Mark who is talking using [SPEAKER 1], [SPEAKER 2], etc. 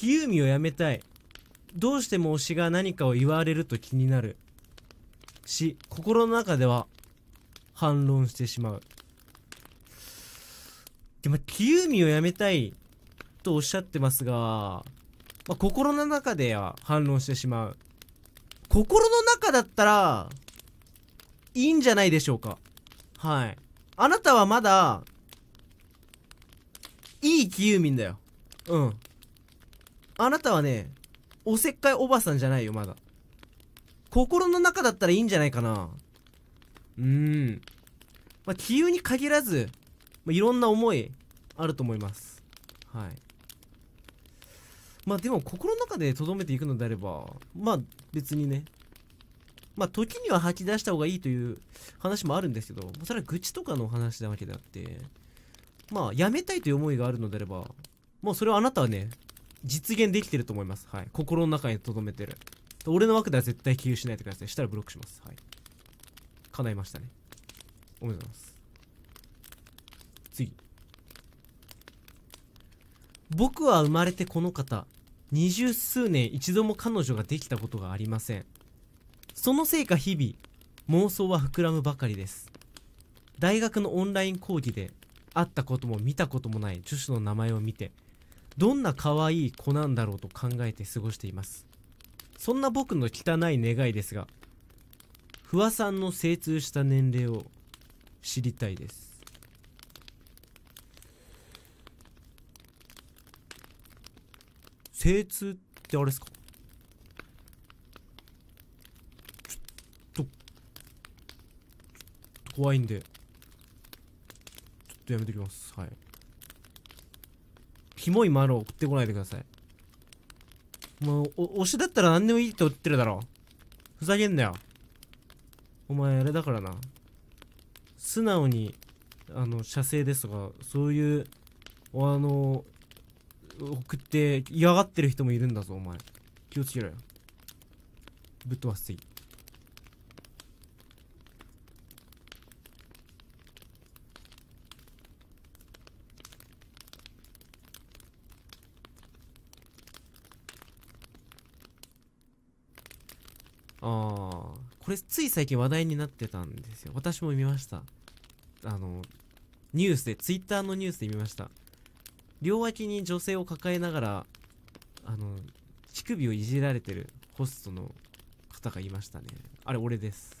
[SPEAKER 1] キユみミをやめたい。どうしても推しが何かを言われると気になる。し、心の中では反論してしまう。でも、キユミをやめたいとおっしゃってますが、まあ、心の中では反論してしまう。心の中だったら、いいんじゃないでしょうか。はい。あなたはまだ、いいキユーミだよ。うん。あなたはね、おせっかいおばさんじゃないよ、まだ。心の中だったらいいんじゃないかな。うーん。まあ、気流に限らず、まあ、いろんな思い、あると思います。はい。まあでも、心の中で留めていくのであれば、まあ、別にね。まあ、時には吐き出した方がいいという話もあるんですけど、それは愚痴とかの話なわけであって、まあ、やめたいという思いがあるのであれば、もうそれはあなたはね、実現できてると思います。はい。心の中に留めてる。俺の枠では絶対起用しないでください。したらブロックします。はい。叶いましたね。おめでとうございます。次。僕は生まれてこの方、二十数年一度も彼女ができたことがありません。そのせいか日々、妄想は膨らむばかりです。大学のオンライン講義で、会ったことも見たこともない女子の名前を見て、どんな可愛い子なんだろうと考えて過ごしていますそんな僕の汚い願いですが不破さんの精通した年齢を知りたいです精通ってあれですかちょっと怖いんでちょっとやめてきますはいキモい丸を送ってこないでください。もう、推しだったら何でもいいって言ってるだろ。ふざけんなよ。お前、あれだからな。素直に、あの、射精ですとか、そういう、あの、送って嫌がってる人もいるんだぞ、お前。気をつけろよ。ぶっ飛ばすていい。ああこれつい最近話題になってたんですよ私も見ましたあのニュースでツイッターのニュースで見ました両脇に女性を抱えながらあの乳首をいじられてるホストの方がいましたねあれ俺です